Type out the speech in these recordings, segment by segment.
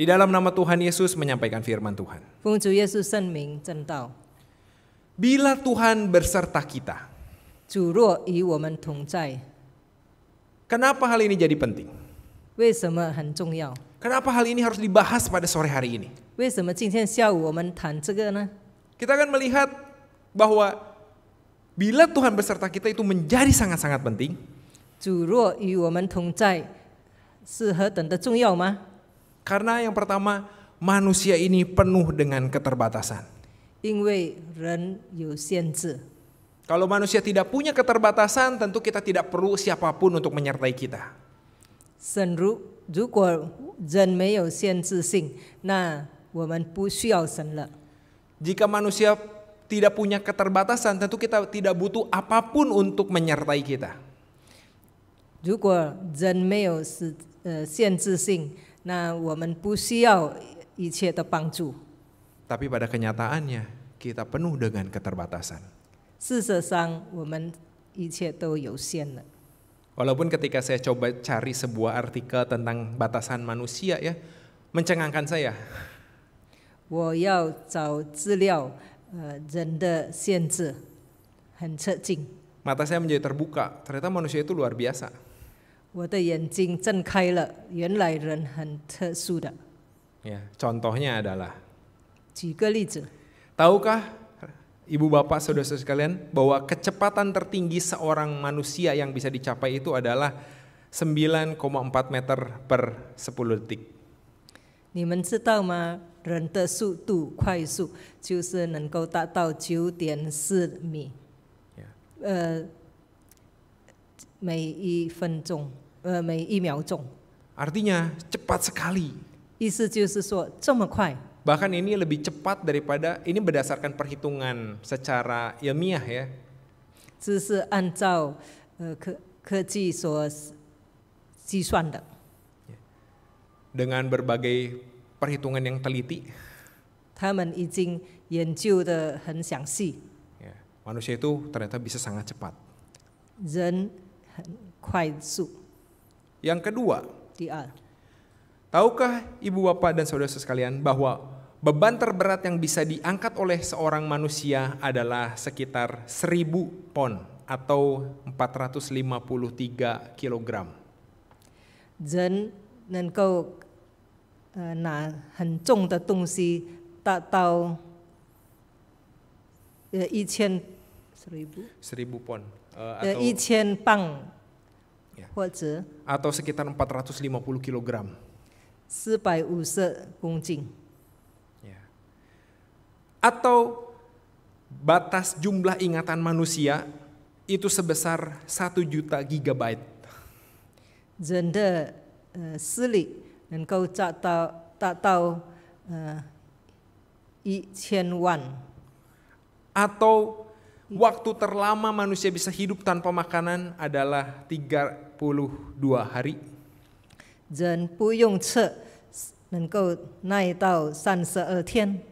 Di dalam nama Tuhan Yesus menyampaikan firman Tuhan. Bila Tuhan berserta kita, kenapa hal ini jadi penting? Kenapa hal ini harus dibahas pada sore hari ini? Kita akan melihat bahwa bila Tuhan beserta kita itu menjadi sangat-sangat penting. 主若与我们同在，是何等的重要吗？karena yang pertama, manusia ini penuh dengan keterbatasan. Kalau manusia tidak punya keterbatasan, tentu kita tidak perlu siapapun untuk menyertai kita. Jika manusia tidak punya keterbatasan, tentu kita tidak butuh apapun untuk menyertai kita. 如果人没有是呃限制性，那我们不需要一切的帮助。Tapi pada kenyataannya kita penuh dengan keterbatasan. 事实上，我们一切都有限了。Walaupun ketika saya coba cari sebuah artikel tentang batasan manusia ya, mencengangkan saya. 我要找资料，呃，人的限制，很吃惊。Mata saya menjadi terbuka. Ternyata manusia itu luar biasa. 我的眼睛睁开了，原来人很特殊的。Ya, contohnya adalah. Tahukah ibu bapak saudara-saudara sekalian bahwa kecepatan tertinggi seorang manusia yang bisa dicapai itu adalah 9,4 meter per 10 detik. 你们知道吗？人的速度快速就是能够达到九点四米。Yeah. 呃。Artinya cepat sekali. Bahkan ini lebih cepat daripada ini berdasarkan perhitungan secara ilmiah ya. 这是按照呃科科技所计算的。Dengan berbagai perhitungan yang teliti. 他们已经研究的很详细。Manusia itu ternyata bisa sangat cepat. 人很快速。Yang kedua, tahukah ibu bapak dan saudara sekalian bahwa beban terberat yang bisa diangkat oleh seorang manusia adalah sekitar seribu pon atau 453 kilogram. 人能够呃拿很重的东西达到呃一千 eh, eh, seribu seribu pon uh, atau uh, Pang yeah. Ya. atau sekitar 450 kg. 450 kunjing. Yeah. Atau batas jumlah ingatan manusia itu sebesar 1 juta gigabyte. atau Waktu terlama manusia bisa hidup tanpa makanan adalah 32 hari. Ren bu yong ce, neng nai dao san se e tian.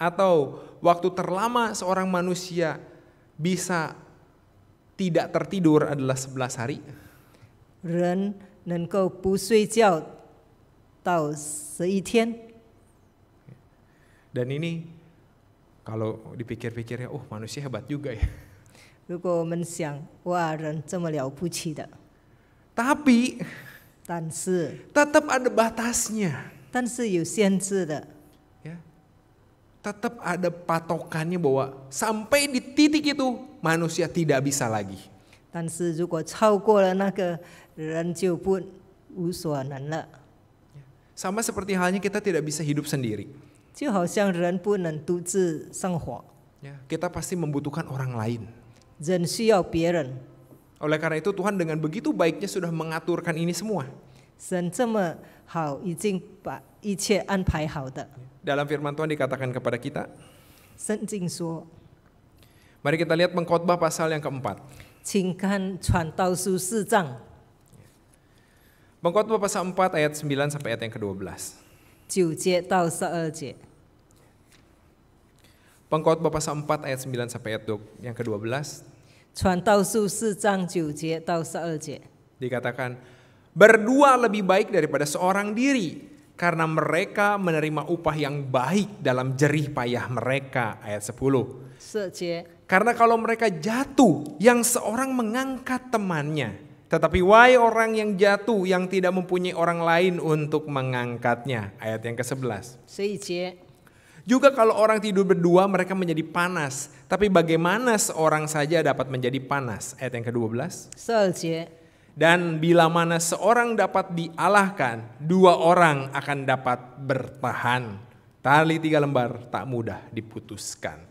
Atau waktu terlama seorang manusia bisa tidak tertidur adalah 11 hari. Ren neng bu sui jiao dao se tian. Dan ini kalau dipikir-pikir ya, oh manusia hebat juga ya. Tapi, tetap ada batasnya. tetap ada patokannya bahwa sampai di titik itu manusia tidak bisa lagi. tetapi seperti halnya kita tidak bisa hidup sendiri. 就好像人不能独自生活。Ya, kita pasti membutuhkan orang lain. Oleh karena itu Tuhan dengan begitu baiknya sudah mengaturkan ini semua. Dalam firman Tuhan dikatakan kepada kita. Mari kita lihat pengkhotbah pasal yang keempat. 请看传道书四章。Pengkhotbah pasal 4 ayat 9 sampai ayat yang ke-12. 九节到十二节。Pengkhotbah 4 ayat 9 sampai ayat yang ke-12. Dikatakan, berdua lebih baik daripada seorang diri karena mereka menerima upah yang baik dalam jerih payah mereka. Ayat 10. Karena kalau mereka jatuh, yang seorang mengangkat temannya. Tetapi why orang yang jatuh yang tidak mempunyai orang lain untuk mengangkatnya. Ayat yang ke-11. Juga kalau orang tidur berdua mereka menjadi panas. Tapi bagaimana seorang saja dapat menjadi panas? Ayat yang ke-12. Dan bila mana seorang dapat dialahkan, dua orang akan dapat bertahan. Tali tiga lembar tak mudah diputuskan.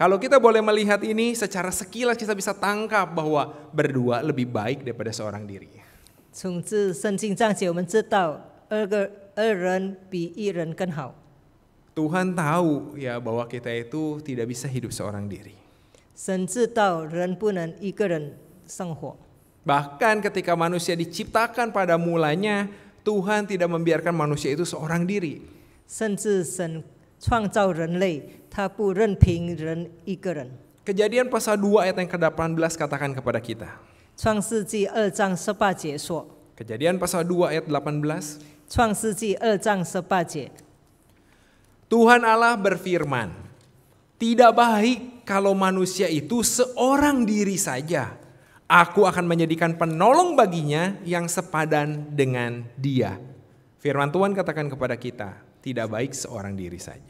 Kalau kita boleh melihat ini secara sekilas kita bisa tangkap bahwa berdua lebih baik daripada seorang diri. Tuhan tahu ya bahwa kita itu tidak bisa hidup seorang diri. Bahkan ketika manusia diciptakan pada mulanya, Tuhan tidak membiarkan manusia itu seorang diri. 甚至神创造人类，他不任凭人一个人。Kejadian pasal 2 ayat yang ke-18 katakan kepada kita. Kejadian pasal 2 ayat 18. Tuhan Allah berfirman, tidak baik kalau manusia itu seorang diri saja. Aku akan menjadikan penolong baginya yang sepadan dengan dia. Firman Tuhan katakan kepada kita, tidak baik seorang diri saja.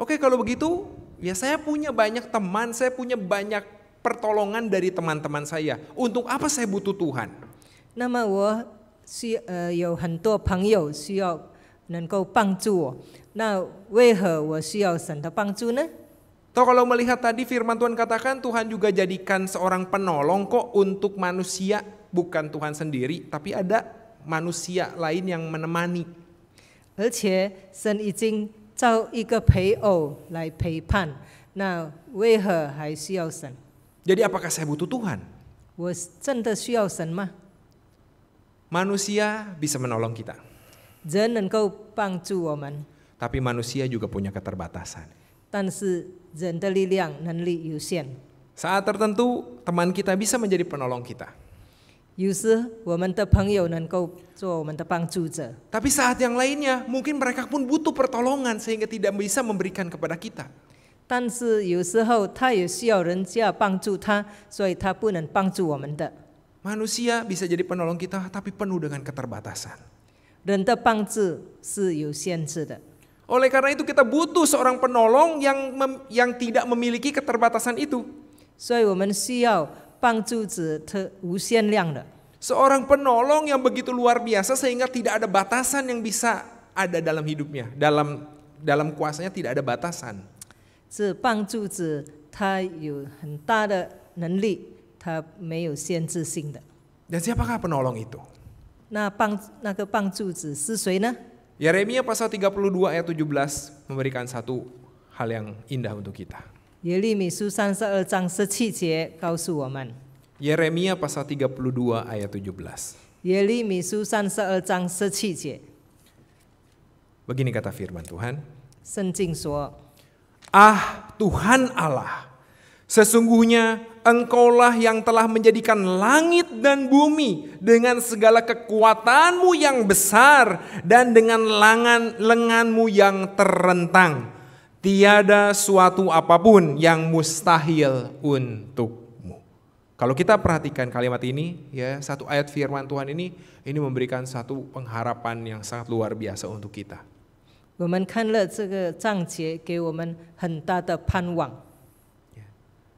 Oke, kalau begitu, ya saya punya banyak teman, saya punya banyak pertolongan dari teman-teman saya. Untuk apa saya butuh Tuhan? Nama wo 需呃有很多朋友需要能够帮助我，那为何我需要神的帮助呢？Toh eh, kalau melihat tadi firman Tuhan katakan Tuhan juga jadikan seorang penolong kok untuk manusia bukan Tuhan sendiri tapi ada manusia lain yang menemani. 而且神已经 jadi, apakah saya butuh Tuhan? Manusia bisa menolong kita. Tapi manusia juga punya keterbatasan. tertentu teman kita bisa menjadi penolong kita. Tapi saat yang lainnya mungkin mereka pun butuh pertolongan sehingga tidak bisa memberikan kepada kita. manusia bisa jadi penolong kita tapi penuh dengan keterbatasan. Oleh karena itu kita butuh seorang penolong yang yang tidak memiliki keterbatasan itu. 所以我们需要 Seorang penolong yang begitu luar biasa sehingga tidak ada batasan yang bisa ada dalam hidupnya, dalam dalam kuasanya tidak ada batasan. Dan siapakah penolong itu? Yeremia pasal 32 ayat 17 memberikan satu hal yang indah untuk kita. 耶利米书三十二章十七节告诉我们。Yeremia pasal 32 ayat 17. Yeremia susan Begini kata firman Tuhan. Senjing Ah Tuhan Allah, sesungguhnya engkaulah yang telah menjadikan langit dan bumi dengan segala kekuatanmu yang besar dan dengan lengan lenganmu yang terentang Tiada suatu apapun yang mustahil untukmu. Kalau kita perhatikan kalimat ini, ya satu ayat firman Tuhan ini, ini memberikan satu pengharapan yang sangat luar biasa untuk kita.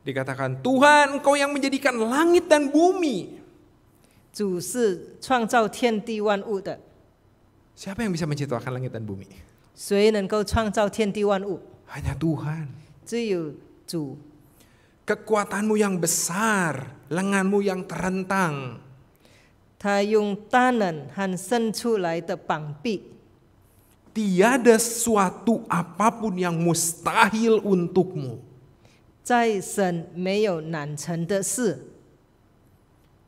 Dikatakan Tuhan, Engkau yang menjadikan langit dan bumi. Tuhan yang bisa menciptakan langit dan bumi? 谁能够创造天地万物？hanya Tuhan. Kekuatanmu yang besar, lenganmu yang terentang. Tiada suatu apapun yang mustahil untukmu.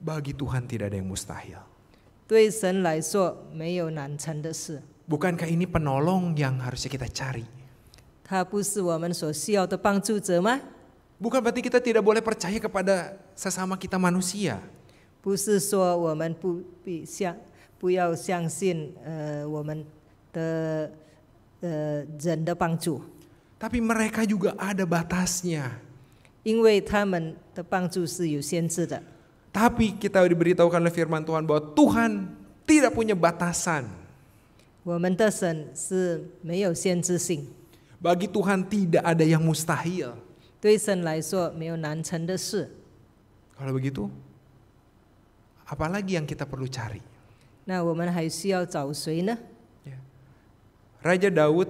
Bagi Tuhan tidak ada yang mustahil. Bukankah ini penolong yang harusnya kita cari? Bukan berarti kita tidak boleh percaya kepada sesama kita manusia. mereka juga ada batasnya. kita diberitahukan oleh firman Tuhan bahwa Tuhan tidak punya batasan. Bagi Tuhan tidak ada yang mustahil. Kalau begitu, apalagi yang kita perlu cari? Raja Daud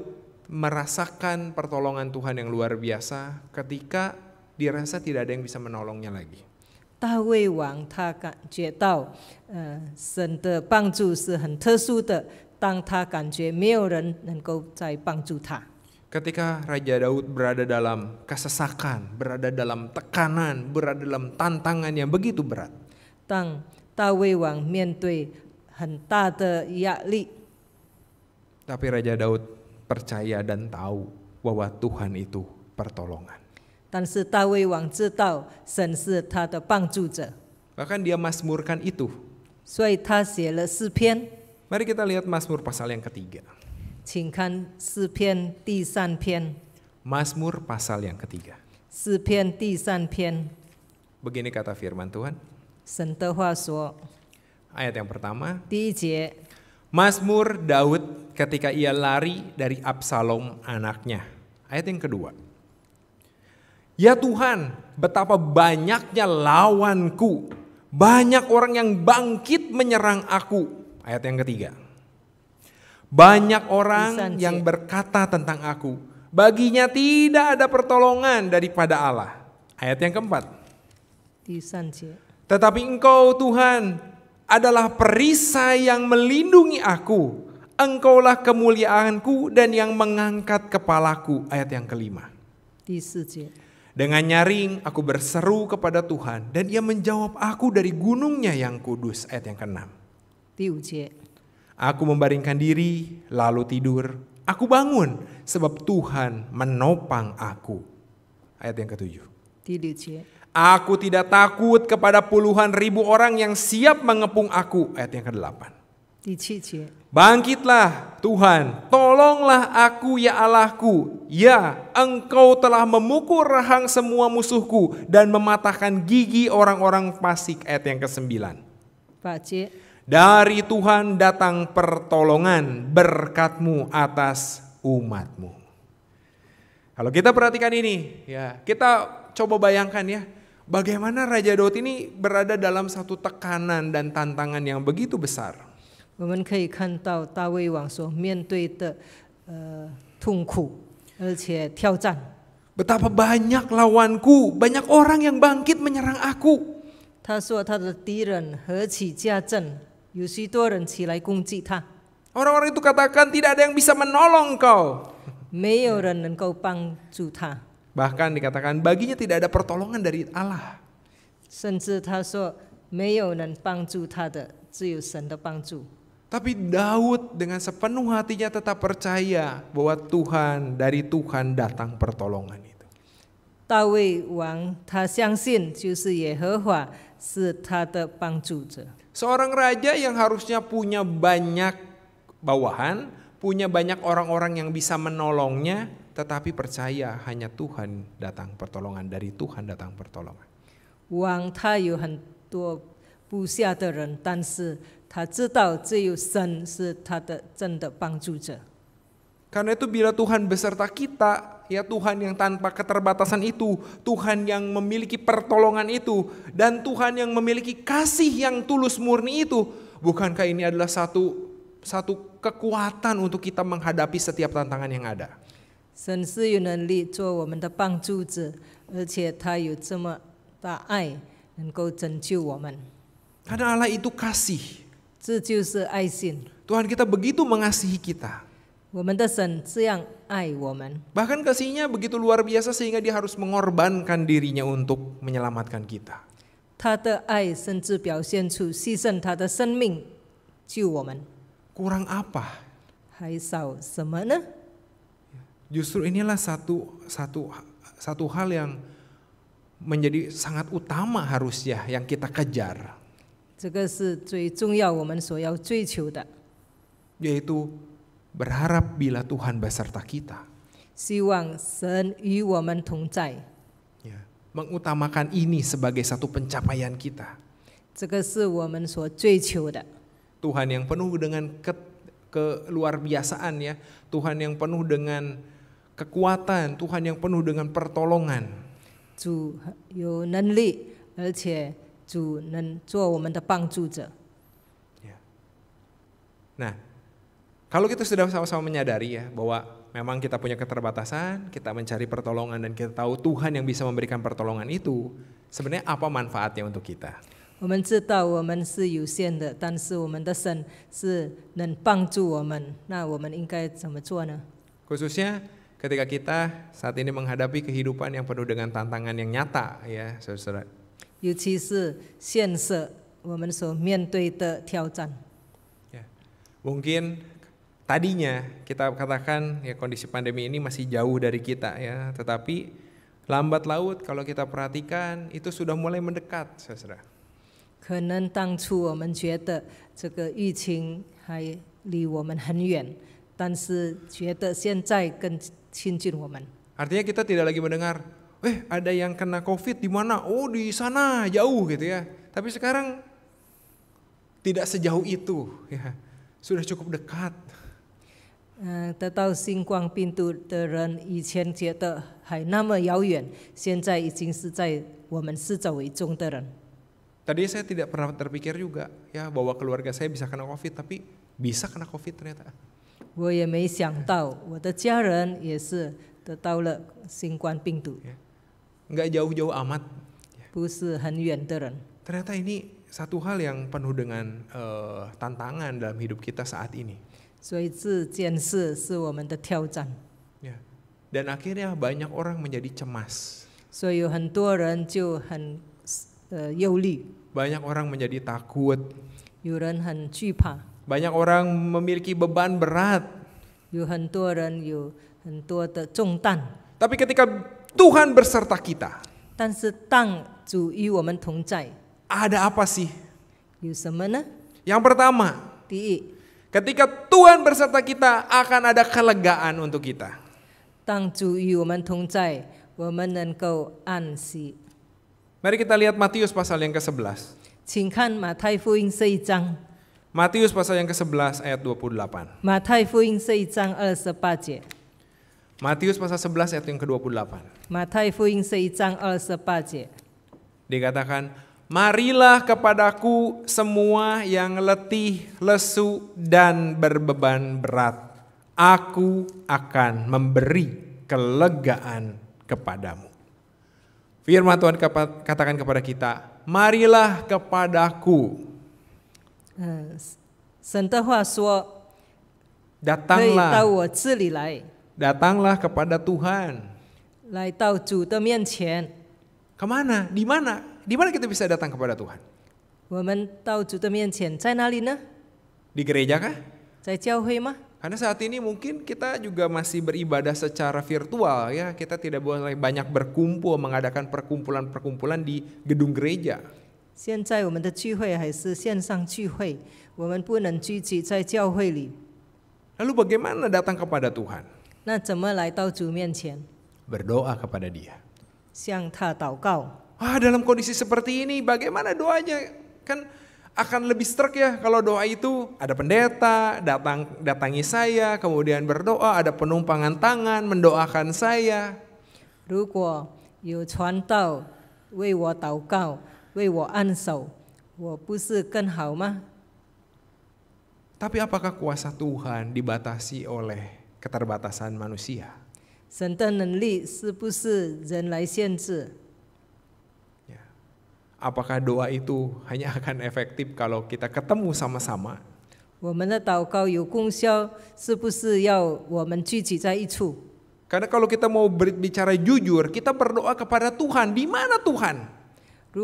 merasakan pertolongan Tuhan yang luar biasa ketika dirasa tidak ada yang bisa menolongnya lagi. 大卫王他感觉到，呃，神的帮助是很特殊的。当他感觉没有人能够再帮助他。Ketika Raja Daud berada dalam kesesakan, berada dalam tekanan, berada dalam tantangan yang begitu berat. Tang, Tawei Wang Yakli. Tapi Raja Daud percaya dan tahu bahwa Tuhan itu pertolongan. Bahkan dia masmurkan itu. Mari kita lihat Masmur pasal yang ketiga. 请看诗篇第三篇。Mazmur pasal yang ketiga. ketiga. 诗篇第三篇。Begini kata firman Tuhan. Ayat yang pertama. Daud ketika ia lari dari Absalom anaknya. Ayat yang kedua. Ya Tuhan, betapa banyaknya lawanku. Banyak orang yang bangkit menyerang aku. Ayat yang ketiga. Banyak orang yang berkata tentang aku, baginya tidak ada pertolongan daripada Allah. Ayat yang keempat. Tetapi engkau Tuhan adalah perisai yang melindungi aku. Engkaulah kemuliaanku dan yang mengangkat kepalaku. Ayat yang kelima. Dengan nyaring aku berseru kepada Tuhan dan ia menjawab aku dari gunungnya yang kudus. Ayat yang keenam. Aku membaringkan diri, lalu tidur. Aku bangun, sebab Tuhan menopang aku. Ayat yang ketujuh. Tidur Aku tidak takut kepada puluhan ribu orang yang siap mengepung aku. Ayat yang kedelapan. Bangkitlah Tuhan, tolonglah aku ya Allahku. Ya, engkau telah memukul rahang semua musuhku dan mematahkan gigi orang-orang fasik. Ayat yang kesembilan. Pak dari Tuhan datang pertolongan berkatmu atas umatmu. Kalau kita perhatikan ini, ya kita coba bayangkan ya, bagaimana Raja Daud ini berada dalam satu tekanan dan tantangan yang begitu besar. Betapa banyak lawanku, banyak orang yang bangkit menyerang aku. Orang-orang itu katakan tidak ada yang bisa menolong kau. Bahkan dikatakan baginya tidak ada pertolongan dari Allah. Tapi Daud dengan sepenuh hatinya tetap percaya bahwa Tuhan dari Tuhan datang pertolongan itu. 大卫王他相信，就是耶和华 seorang raja yang harusnya punya banyak bawahan, punya banyak orang-orang yang bisa menolongnya, tetapi percaya hanya Tuhan datang pertolongan dari Tuhan datang pertolongan. Wang ta yu hen duo bu xia de ren, dan ta Karena itu bila Tuhan beserta kita, ya Tuhan yang tanpa keterbatasan itu, Tuhan yang memiliki pertolongan itu, dan Tuhan yang memiliki kasih yang tulus murni itu. Bukankah ini adalah satu satu kekuatan untuk kita menghadapi setiap tantangan yang ada? Karena Allah itu kasih. Tuhan kita begitu mengasihi kita. Bahkan kasihnya begitu luar biasa sehingga dia harus mengorbankan dirinya untuk menyelamatkan kita. Kurang apa? Justru inilah satu satu satu hal yang menjadi sangat utama harusnya yang kita kejar. Yaitu berharap bila Tuhan beserta kita. Ya, mengutamakan ini sebagai satu pencapaian kita. Tuhan yang penuh dengan ke, luar biasaan ya, Tuhan yang penuh dengan kekuatan, Tuhan yang penuh dengan pertolongan. Ya. Nah, kalau kita sudah sama-sama menyadari ya bahwa memang kita punya keterbatasan, kita mencari pertolongan dan kita tahu Tuhan yang bisa memberikan pertolongan itu, sebenarnya apa manfaatnya untuk kita? Khususnya ketika kita saat ini menghadapi kehidupan yang penuh dengan tantangan yang nyata, ya, saudara. 尤其是现实我们所面对的挑战。Ya. Mungkin tadinya kita katakan ya kondisi pandemi ini masih jauh dari kita ya, tetapi lambat laut kalau kita perhatikan itu sudah mulai mendekat, saudara. 可能当初我们觉得这个疫情还离我们很远，但是觉得现在更亲近我们。Artinya kita tidak lagi mendengar, eh ada yang kena COVID di mana? Oh di sana jauh gitu ya. Tapi sekarang tidak sejauh itu ya. Sudah cukup dekat. 嗯，得到星光病毒的人，以前觉得还那么遥远，现在已经是在我们视者为中的人。Tadi saya tidak pernah terpikir juga ya bahwa keluarga saya bisa kena COVID, tapi bisa kena COVID ternyata. 我也没想到，我的家人也是得到了新冠病毒。Nggak jauh-jauh amat. Ya. 不是很远的人。Ternyata ini satu hal yang penuh dengan uh, tantangan dalam hidup kita saat ini. Yeah. Dan akhirnya banyak orang menjadi cemas. Eh, banyak orang menjadi takut. Banyak orang memiliki beban berat. Tapi ketika Tuhan berserta kita. ada apa sih? Yang pertama. 第一。Ketika Tuhan berserta kita, akan ada kelegaan untuk kita. Mari kita lihat Matius pasal yang ke-11. Matius pasal yang ke-11 ayat 28. Matius pasal 11 ayat yang ke-28. Dikatakan, Marilah kepadaku semua yang letih, lesu, dan berbeban berat. Aku akan memberi kelegaan kepadamu. Firman Tuhan katakan kepada kita, marilah kepadaku. Datanglah. Datanglah kepada Tuhan. Kemana? Di mana? Di mana kita bisa datang kepada Tuhan? di gereja kah? Karena saat ini mungkin kita juga masih beribadah secara virtual ya, kita tidak boleh banyak berkumpul mengadakan perkumpulan-perkumpulan di gedung gereja. 现在我们的聚会还是线上聚会，我们不能聚集在教会里。Lalu bagaimana datang kepada Tuhan? Berdoa kepada Dia. Wah dalam kondisi seperti ini bagaimana doanya? Kan akan lebih struk ya kalau doa itu ada pendeta datang datangi saya kemudian berdoa ada penumpangan tangan mendoakan saya. Tapi apakah kuasa Tuhan dibatasi oleh keterbatasan manusia? 神的能力是不是人来限制？apakah doa itu hanya akan efektif kalau kita ketemu sama-sama? Karena kalau kita mau berbicara jujur, kita berdoa kepada Tuhan. Di mana Tuhan? di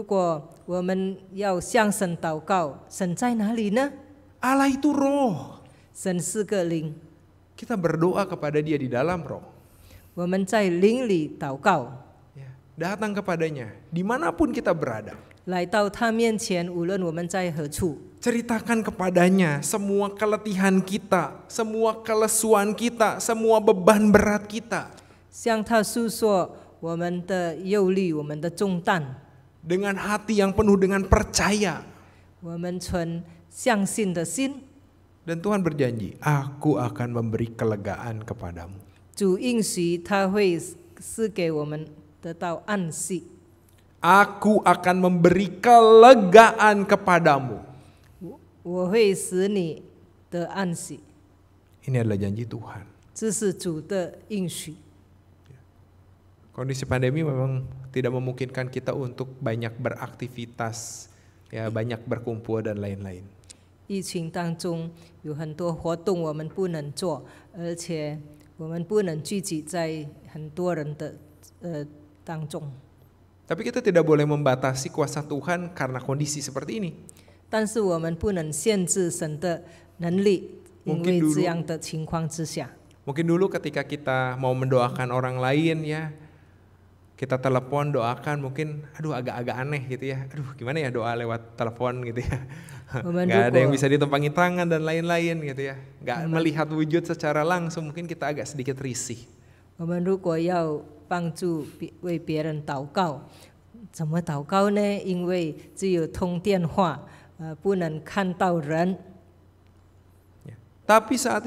itu roh. Kita berdoa kepada dia di dalam roh. Dia Datang kepadanya dimanapun kita berada ceritakan kepadanya semua keletihan kita, semua kelesuan kita, semua beban berat kita. dengan hati yang penuh dengan percaya. dan Tuhan berjanji, Aku akan memberi kelegaan kepadamu. 主应许他会赐给我们得到安息。Aku akan memberi kelegaan kepadamu. Ini adalah janji Tuhan. Kondisi pandemi memang tidak memungkinkan kita untuk banyak beraktivitas, ya banyak berkumpul dan lain-lain. 疫情当中有很多活动我们不能做，而且我们不能聚集在很多人的呃当中。tapi kita tidak boleh membatasi kuasa Tuhan karena kondisi seperti ini. Mungkin dulu ketika kita mau mendoakan orang lain ya, kita telepon doakan mungkin aduh agak-agak aneh gitu ya. Aduh gimana ya doa lewat telepon gitu ya. Gak ada yang bisa ditumpangi tangan dan lain-lain gitu ya. Gak melihat wujud secara langsung mungkin kita agak sedikit risih. Tapi saat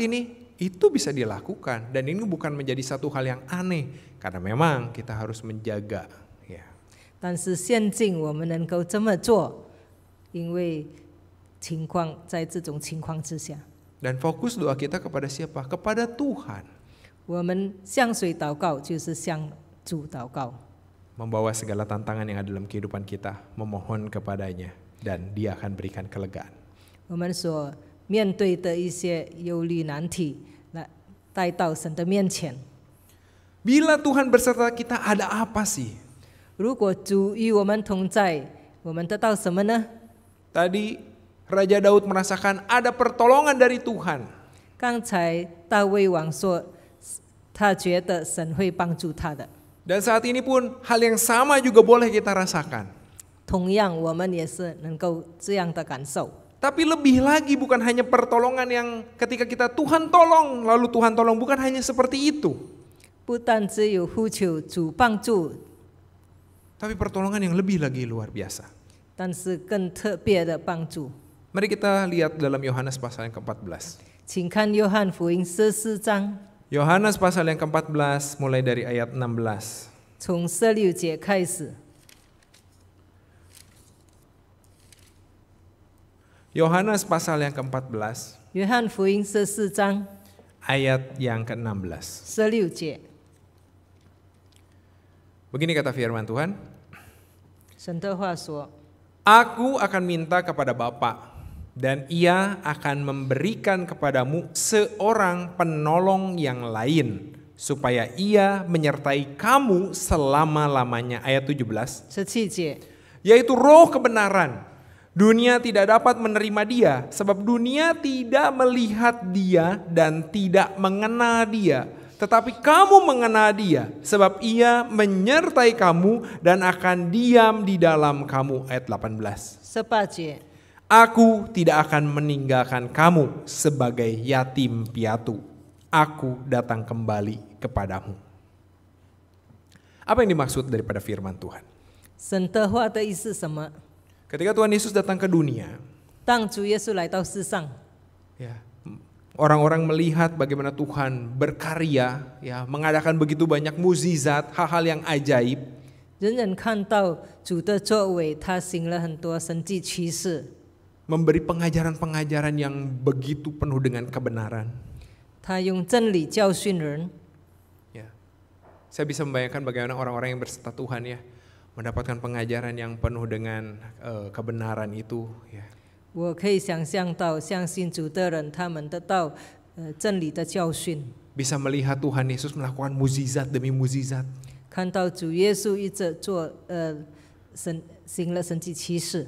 ini itu bisa dilakukan dan ini bukan menjadi satu hal yang aneh karena memang kita harus menjaga. Ya. Dan sekarang kita bisa melakukan ini, karena situasi dalam keadaan ini. Dan fokus doa kita kepada siapa? Kepada Tuhan. Membawa segala tantangan yang ada dalam kehidupan kita, memohon kepadanya, dan Dia akan berikan kelegaan. 我们所面对的一些忧虑难题，来带到神的面前。Bila Tuhan berserta kita, ada apa sih? Tadi Raja Daud merasakan ada pertolongan dari Tuhan. 刚才大卫王说 dan saat ini pun hal yang sama juga boleh kita rasakan. Tapi lebih lagi bukan hanya pertolongan yang ketika kita Tuhan tolong lalu Tuhan tolong bukan hanya seperti itu. Tapi pertolongan yang lebih lagi luar biasa. Mari kita lihat dalam Yohanes pasal yang ke-14. 请看约翰福音十四章。Yohanes pasal yang ke-14 mulai dari ayat 16. 从十六节开始。Yohanes pasal yang ke-14. Yohan 福音十四章 ayat yang ke-16. 十六节。Begini kata firman Tuhan. 神的话说：“Aku akan minta kepada Bapak dan ia akan memberikan kepadamu seorang penolong yang lain supaya ia menyertai kamu selama-lamanya ayat 17 yaitu roh kebenaran dunia tidak dapat menerima dia sebab dunia tidak melihat dia dan tidak mengenal dia tetapi kamu mengenal dia sebab ia menyertai kamu dan akan diam di dalam kamu ayat 18 Sepacie. Aku tidak akan meninggalkan kamu sebagai yatim piatu. Aku datang kembali kepadamu. Apa yang dimaksud daripada firman Tuhan? Ketika Tuhan Yesus datang ke dunia, orang ya, orang-orang melihat bagaimana Tuhan berkarya, ya, mengadakan begitu banyak mukjizat, hal-hal yang ajaib memberi pengajaran-pengajaran yang begitu penuh dengan kebenaran. Ya. Saya bisa membayangkan bagaimana orang-orang yang berserta Tuhan ya mendapatkan pengajaran yang penuh dengan uh, kebenaran itu ya. 我可以想象到，相信主的人，他们得到呃真理的教训。Bisa melihat Tuhan Yesus melakukan mukjizat demi mukjizat. 看到主耶稣一直做呃神行了神迹奇事。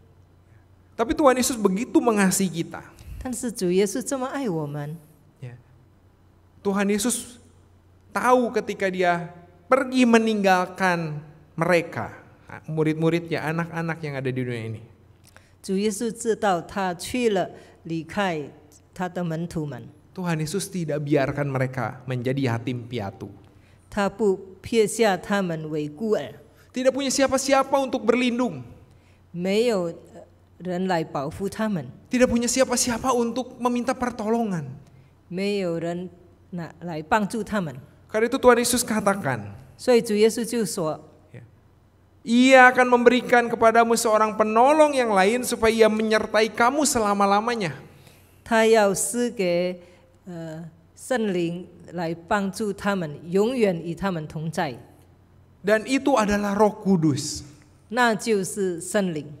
Tapi Tuhan Yesus begitu mengasihi kita. Tuhan Yesus tahu ketika dia pergi meninggalkan mereka, nah, murid-muridnya, anak-anak yang ada di dunia ini. Tuhan Yesus tidak biarkan mereka menjadi yatim piatu. Tidak punya siapa-siapa untuk berlindung. 没有 tidak punya siapa-siapa untuk meminta pertolongan. Karena itu Tuhan Yesus katakan. Ya. Ia akan memberikan kepadamu seorang penolong yang lain supaya ia menyertai kamu selama-lamanya. Eh, dan itu adalah Roh Kudus. 那就是圣灵。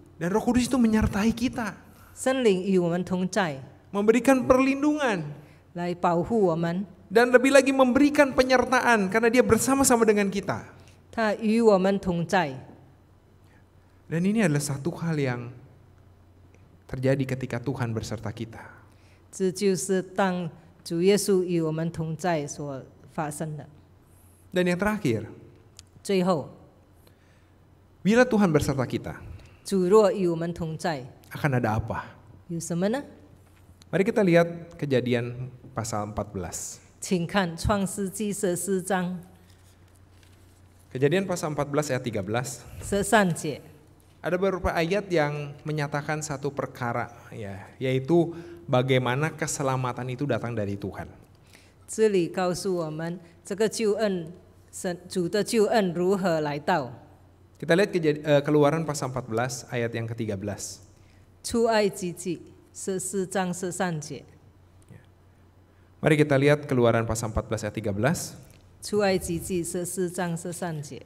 Dan Roh Kudus itu menyertai kita. memberikan perlindungan dan lebih lagi memberikan penyertaan karena dia bersama-sama dengan kita. Dan ini adalah satu hal yang terjadi ketika Tuhan berserta kita. Dan yang terakhir, bila Tuhan berserta kita, 主若与我们同在，akan iya, ada apa? Iya, kita lihat kejadian pasal 14. 请看创世纪十四章 Kejadian pasal 14 ayat 13. Ada beberapa ayat yang menyatakan satu perkara ya, yaitu bagaimana keselamatan itu datang dari Tuhan. 这里告诉我们这个救恩，神主的救恩如何来到。kita lihat kejadi, uh, keluaran pasal 14 ayat yang ke-13. Mari kita lihat keluaran pasal 14 ayat 13.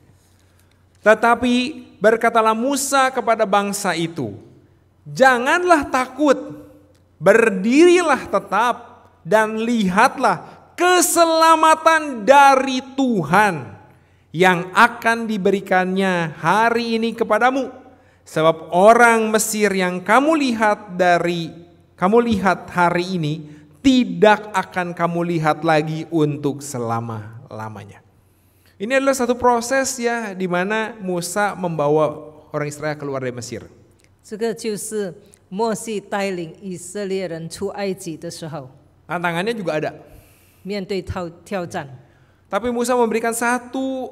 Tetapi berkatalah Musa kepada bangsa itu, Janganlah takut, berdirilah tetap dan lihatlah keselamatan dari Tuhan yang akan diberikannya hari ini kepadamu. Sebab orang Mesir yang kamu lihat dari kamu lihat hari ini tidak akan kamu lihat lagi untuk selama-lamanya. Ini adalah satu proses ya di mana Musa membawa orang Israel keluar dari Mesir. Tantangannya juga ada. Tapi Musa memberikan satu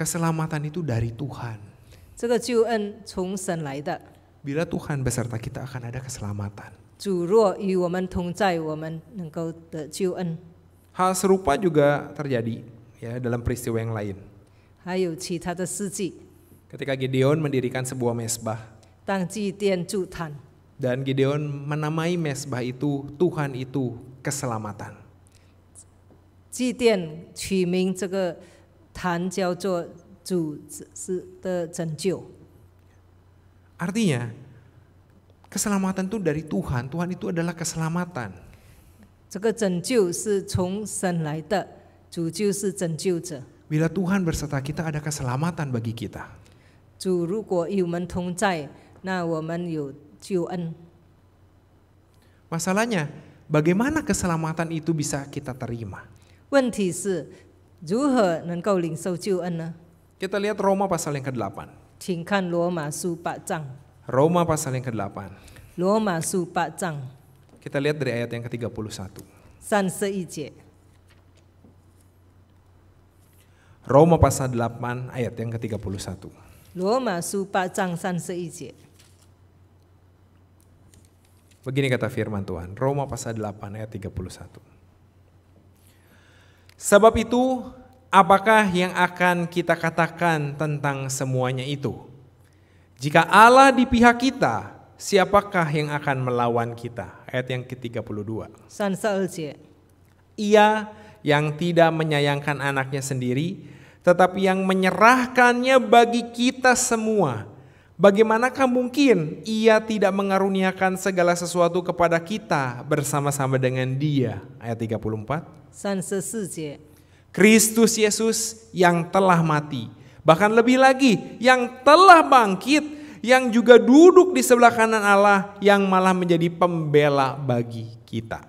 Keselamatan itu dari Tuhan. Bila Tuhan beserta kita akan ada keselamatan. Hal serupa juga terjadi ya dalam peristiwa yang lain. Ketika Gideon mendirikan sebuah mesbah. Dan Gideon menamai mesbah itu Tuhan itu keselamatan. 祭奠取名这个。谈叫做主是的拯救。Artinya, keselamatan itu dari Tuhan. Tuhan itu adalah keselamatan. 这个拯救是从神来的，主就是拯救者。Bila Tuhan berserta kita ada keselamatan bagi kita. 主如果与我们同在，那我们有救恩。Masalahnya, bagaimana keselamatan itu bisa kita terima? 问题是 kita lihat Roma pasal yang ke-8. Roma pasal yang ke-8. Kita lihat dari ayat yang ke-31. Roma pasal 8 ayat yang ke-31. Roma Begini kata firman Tuhan, Roma pasal 8 ayat 31. Sebab itu, apakah yang akan kita katakan tentang semuanya itu? Jika Allah di pihak kita, siapakah yang akan melawan kita? Ayat yang ke-32. Ia yang tidak menyayangkan anaknya sendiri, tetapi yang menyerahkannya bagi kita semua, bagaimanakah mungkin ia tidak mengaruniakan segala sesuatu kepada kita bersama-sama dengan dia? Ayat 34. Kristus Yesus yang telah mati, bahkan lebih lagi yang telah bangkit, yang juga duduk di sebelah kanan Allah yang malah menjadi pembela bagi kita.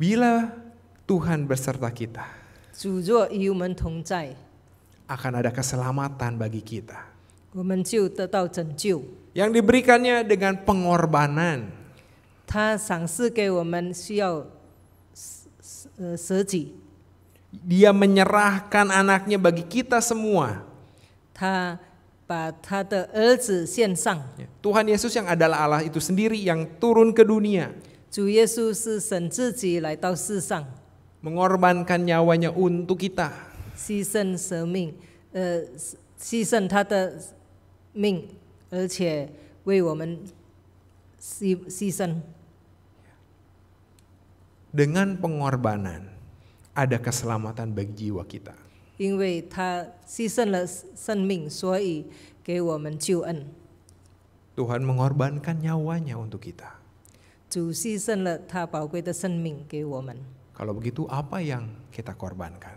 Bila Tuhan berserta kita, akan ada keselamatan bagi kita. Yang diberikannya dengan pengorbanan. Dia menyerahkan anaknya bagi kita semua. Tuhan Yesus yang adalah Allah itu sendiri yang turun ke dunia. Mengorbankan nyawanya untuk kita. 牺牲生命，呃，牺牲他的命，而且为我们牺牺牲。Dengan pengorbanan ada keselamatan bagi jiwa kita. Tuhan mengorbankan nyawanya untuk kita. Kalau begitu apa yang kita korbankan?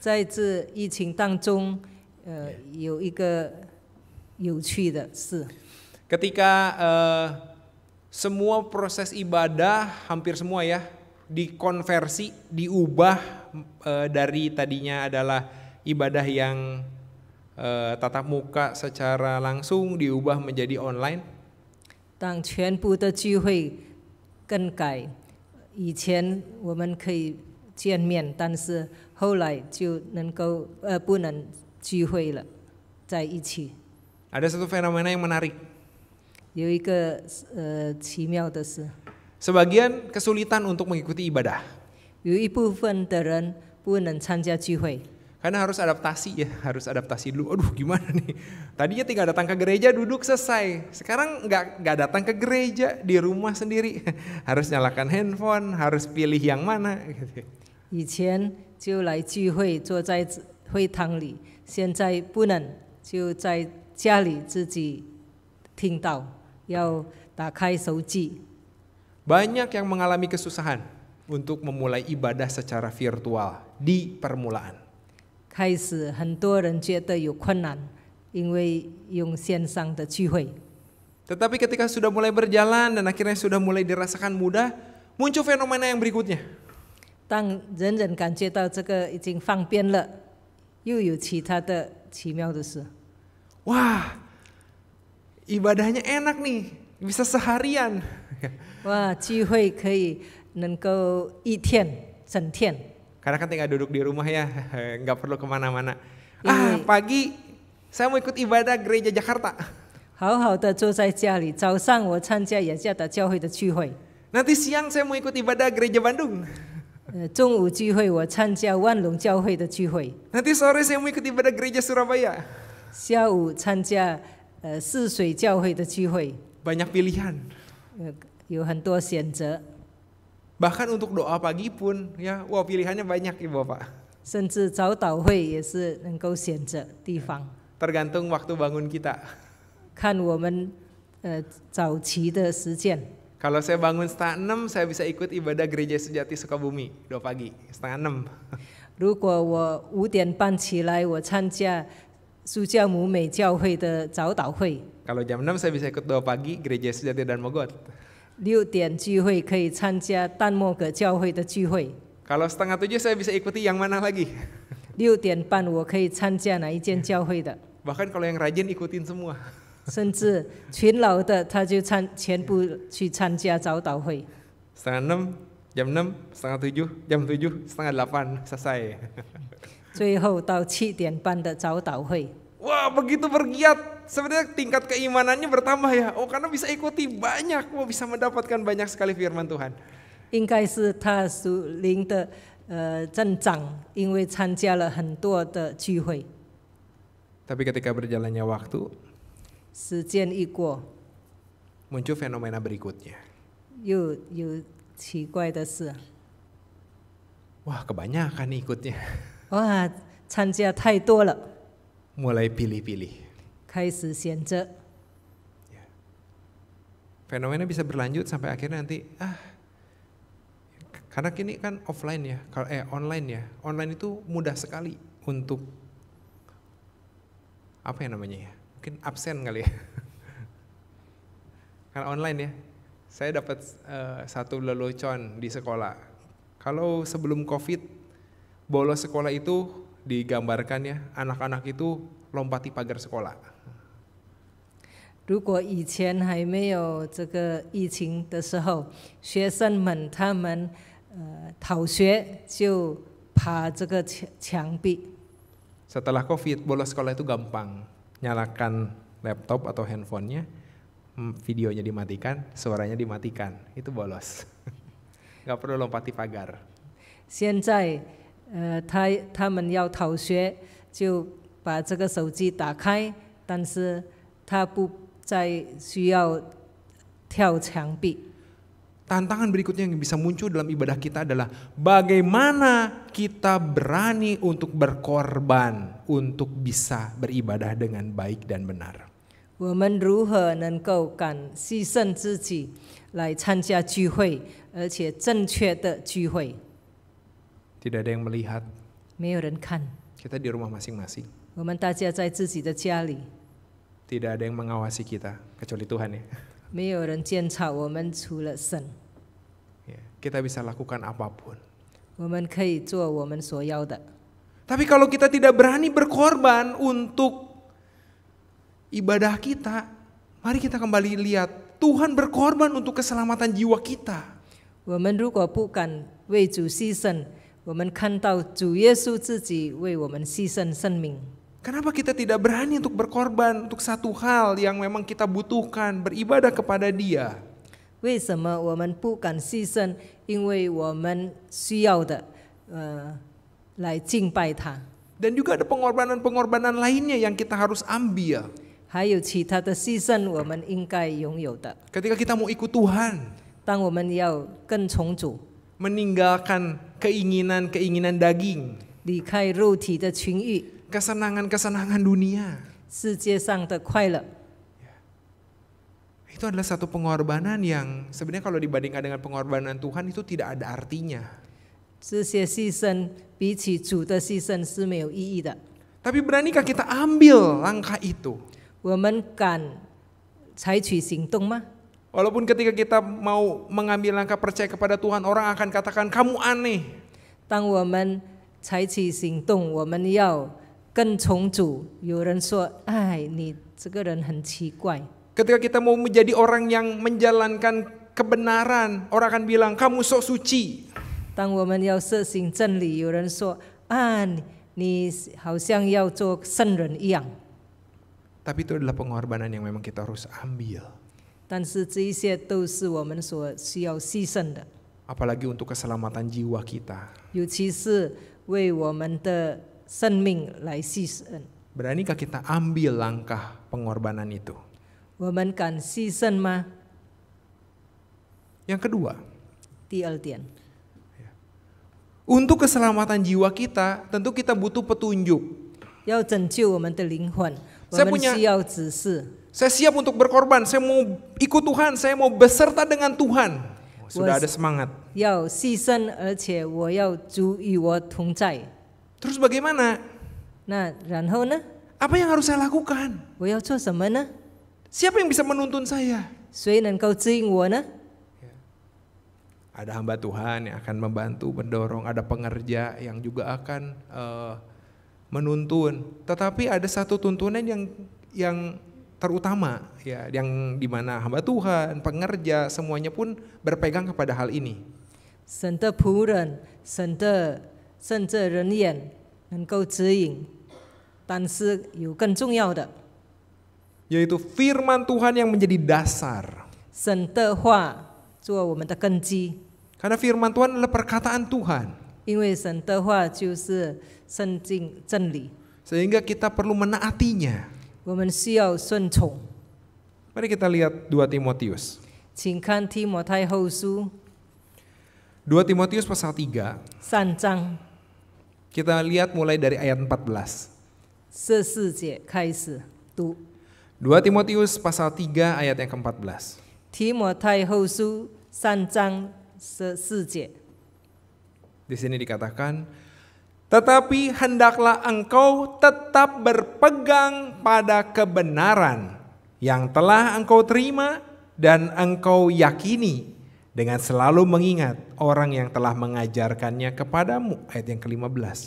在这疫情当中，呃，有一个有趣的事。Ketika eh, semua proses ibadah hampir semua ya dikonversi, diubah eh, dari tadinya adalah ibadah yang eh, tatap muka secara langsung diubah menjadi online. 当全部的聚会更改，以前我们可以见面，但是后来就能够呃不能聚会了，在一起。Ada satu fenomena yang menarik. 有一个呃奇妙的事。Sebagian kesulitan untuk mengikuti ibadah. 有一部分的人不能参加聚会。Karena harus adaptasi ya, harus adaptasi dulu. Aduh gimana nih? Tadinya tinggal datang ke gereja duduk selesai. Sekarang nggak nggak datang ke gereja di rumah sendiri. harus nyalakan handphone, harus pilih yang mana. Gitu. 以前就来聚会，坐在会堂里；现在不能，就在家里自己听到，要打开手机。Banyak yang mengalami kesusahan untuk memulai ibadah secara virtual di permulaan. 开始，很多人觉得有困难，因为用线上的聚会。Tetapi ketika sudah mulai berjalan dan akhirnya sudah mulai dirasakan mudah, muncul fenomena yang berikutnya. 当人人感觉到这个已经放鞭了，又有其他的奇妙的事。Wah, ibadahnya enak nih, bisa seharian. kan tinggal duduk di rumah ya, nggak perlu kemana-mana. Iya. Ah, pagi saya mau ikut ibadah gereja Jakarta. 好好的坐在家里，早上我参加雅加达教会的聚会。Nanti siang saya mau ikut ibadah gereja Bandung. 呃，中午聚会我参加万隆教会的聚会。Nanti sore saya mau ikut ibadah gereja Surabaya. 下午参加呃泗水教会的聚会。Banyak pilihan. 呃，有很多选择。Bahkan untuk doa pagi pun ya, wah pilihannya banyak ibu bapak. 甚至早祷会也是能够选择地方。Tergantung waktu bangun kita. 看我们呃早期的时间。kalau saya bangun setengah enam, saya bisa ikut ibadah gereja sejati Sukabumi, dua pagi, setengah enam. saya 如果我五点半起来，我参加苏教母美教会的早祷会。Kalau jam 6 saya bisa ikut doa pagi gereja sejati dan mogot. 六点聚会可以参加淡漠格教会的聚会。Kalau setengah tujuh saya bisa ikuti yang mana lagi? ikut kalau yang rajin ikutin semua. 甚至勤劳的他就参全部去参加早祷会。setengah enam, jam enam, setengah tujuh, jam tujuh, setengah delapan selesai. 最后到七点半的早祷会。Wah begitu bergiat sebenarnya tingkat keimanannya bertambah ya. Oh karena bisa ikuti banyak, mau bisa mendapatkan banyak sekali firman Tuhan. 应该是他属灵的呃增长，因为参加了很多的聚会。Tapi ketika berjalannya waktu, Muncul fenomena berikutnya. Wah, kebanyakan ikutnya. Mulai pilih pilih-pilih. bisa berlanjut sampai akhirnya nanti ah karena kini kan offline ya, kalau eh online ya. Online itu mudah sekali untuk apa ya namanya ya? mungkin absen kali ya. Karena online ya. Saya dapat uh, satu lelucon di sekolah. Kalau sebelum Covid bolos sekolah itu digambarkan ya, anak-anak itu lompati pagar sekolah. setelah COVID, bolos sekolah itu gampang nyalakan laptop atau handphonenya, videonya dimatikan, suaranya dimatikan. Itu bolos. Gak perlu lompati pagar. 现在，呃，他他们要逃学，就把这个手机打开，但是他不再需要跳墙壁。tantangan berikutnya yang bisa muncul dalam ibadah kita adalah bagaimana kita berani untuk berkorban untuk bisa beribadah dengan baik dan benar. tidak ada yang melihat. Kita di rumah masing-masing. Tidak ada yang mengawasi kita kecuali Tuhan ya. 没有人监察我们，除了神。kita bisa lakukan apapun. Tapi kalau kita tidak berani berkorban untuk ibadah kita, mari kita kembali lihat Tuhan berkorban untuk keselamatan jiwa kita. Kenapa kita tidak berani untuk berkorban untuk satu hal yang memang kita butuhkan, beribadah kepada Dia? 为什么我们不敢牺牲？因为我们需要的，呃，来敬拜他。Dan juga ada pengorbanan-pengorbanan lainnya yang kita harus ambil. 还有其他的牺牲，我们应该拥有的。Ketika kita mau ikut Tuhan，当我们要跟从主，meninggalkan keinginan-keinginan daging，离开肉体的情欲，kesenangan-kesenangan dunia，世界上的快乐。itu adalah satu pengorbanan yang sebenarnya kalau dibandingkan dengan pengorbanan Tuhan itu tidak ada artinya. Tapi beranikah kita ambil langkah itu? Walaupun ketika kita mau mengambil langkah percaya kepada Tuhan, orang akan katakan kamu aneh. Ketika kita mau menjadi orang yang menjalankan kebenaran, orang akan bilang kamu sok suci. Tapi itu adalah pengorbanan yang memang kita harus ambil. Apalagi untuk keselamatan jiwa kita. Beranikah kita ambil langkah pengorbanan itu? Yang kedua. TLTN. Ya. Untuk keselamatan jiwa kita, tentu kita butuh petunjuk. Saya punya, saya siap untuk berkorban, saya mau ikut Tuhan, saya mau beserta dengan Tuhan. Oh, sudah ada semangat. Terus bagaimana? apa yang harus saya lakukan? 我要做什么呢? Siapa yang bisa menuntun saya? Ada hamba Tuhan yang akan membantu, mendorong. Ada pengerja yang juga akan uh, menuntun. Tetapi ada satu tuntunan yang yang terutama ya, yang dimana hamba Tuhan, pengerja, semuanya pun berpegang kepada hal ini. 神的仆人，神的圣这人眼能够指引，但是有更重要的。yaitu firman Tuhan yang menjadi dasar. Karena firman Tuhan adalah perkataan Tuhan. Sehingga kita perlu menaatinya. Mari kita lihat 2 Timotius. 2 Timotius pasal 3, 三章 kita lihat mulai dari ayat 14. 十四节开始读。2 Timotius pasal 3 ayat yang ke-14. Di sini dikatakan, tetapi hendaklah engkau tetap berpegang pada kebenaran yang telah engkau terima dan engkau yakini dengan selalu mengingat orang yang telah mengajarkannya kepadamu. Ayat yang ke-15.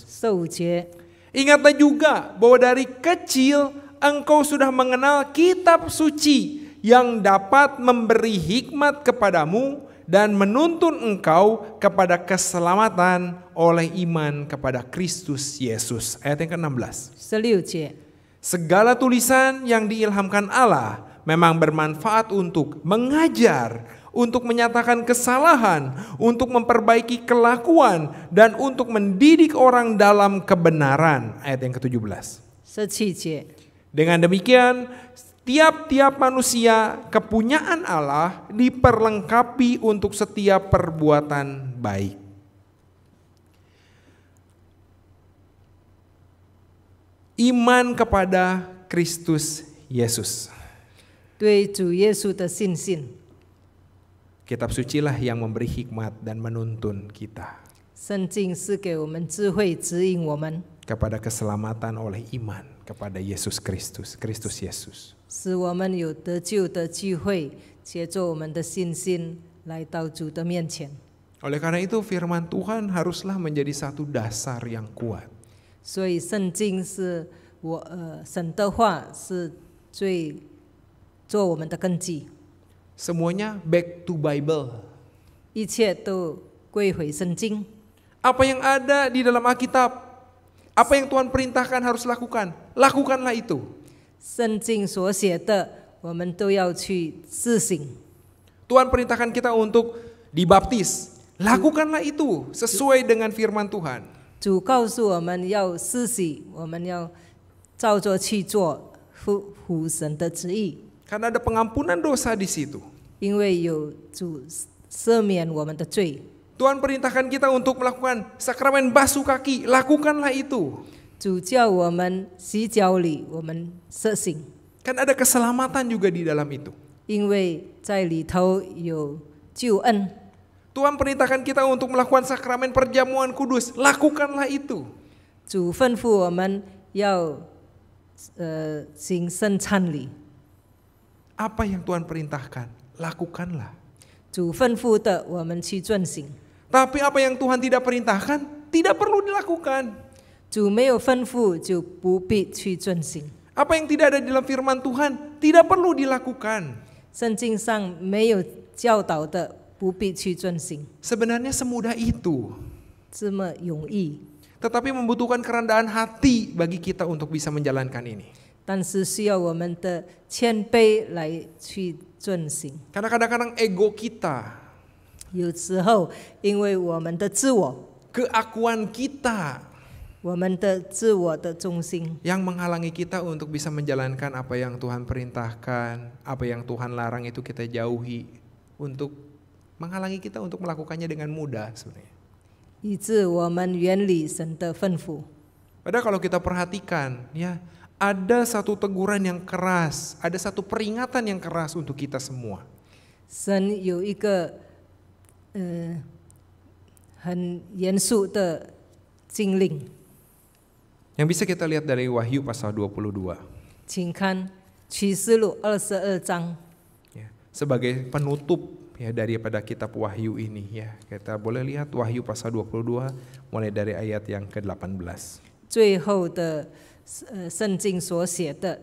Ingatlah juga bahwa dari kecil engkau sudah mengenal kitab suci yang dapat memberi hikmat kepadamu dan menuntun engkau kepada keselamatan oleh iman kepada Kristus Yesus. Ayat yang ke-16. Segala tulisan yang diilhamkan Allah memang bermanfaat untuk mengajar, untuk menyatakan kesalahan, untuk memperbaiki kelakuan, dan untuk mendidik orang dalam kebenaran. Ayat yang ke-17. Dengan demikian, tiap-tiap manusia kepunyaan Allah diperlengkapi untuk setiap perbuatan baik. Iman kepada Kristus Yesus. Kitab Suci lah yang memberi hikmat dan menuntun kita. 圣经是给我们智慧，指引我们 kepada keselamatan oleh iman kepada Yesus Kristus, Kristus Yesus. Oleh karena itu firman Tuhan haruslah menjadi satu dasar yang kuat. Semuanya back to Bible. Apa yang ada di dalam Alkitab apa yang Tuhan perintahkan harus lakukan, lakukanlah itu. Tuhan perintahkan kita untuk dibaptis, lakukanlah itu sesuai dengan firman Tuhan. Karena ada pengampunan dosa di situ. 因为有主赦免我们的罪。Tuhan perintahkan kita untuk melakukan sakramen basuh kaki, lakukanlah itu. Kan ada keselamatan juga di dalam itu. Tuhan perintahkan kita untuk melakukan sakramen perjamuan kudus, lakukanlah itu. Apa yang Tuhan perintahkan, lakukanlah. 主吩咐的，我们去遵行。Tapi apa yang Tuhan tidak perintahkan, tidak perlu dilakukan. 主没有吩咐，就不必去遵行。Apa yang tidak ada dalam firman Tuhan, tidak perlu dilakukan. 圣经上没有教导的，不必去遵行。Sebenarnya semudah itu. 这么容易。Tetapi membutuhkan kerendahan hati bagi kita untuk bisa menjalankan ini. 但是需要我们的谦卑来去遵行。Karena kadang-kadang ego kita, kita, 我们的自我的中心，yang kita, menghalangi kita untuk bisa menjalankan apa yang Tuhan perintahkan, apa yang Tuhan larang itu kita jauhi untuk menghalangi kita untuk melakukannya dengan mudah sebenarnya. 以致我们远离神的吩咐。Padahal kalau kita perhatikan, ya ada satu teguran yang keras, ada satu peringatan yang keras untuk kita semua. Eh, yang bisa kita lihat dari Wahyu pasal 22. 请看启示录二十二章。Ya, kan, e sebagai penutup ya daripada kitab Wahyu ini ya. Kita boleh lihat Wahyu pasal 22 mulai dari ayat yang ke-18. 最后的呃圣经所写的《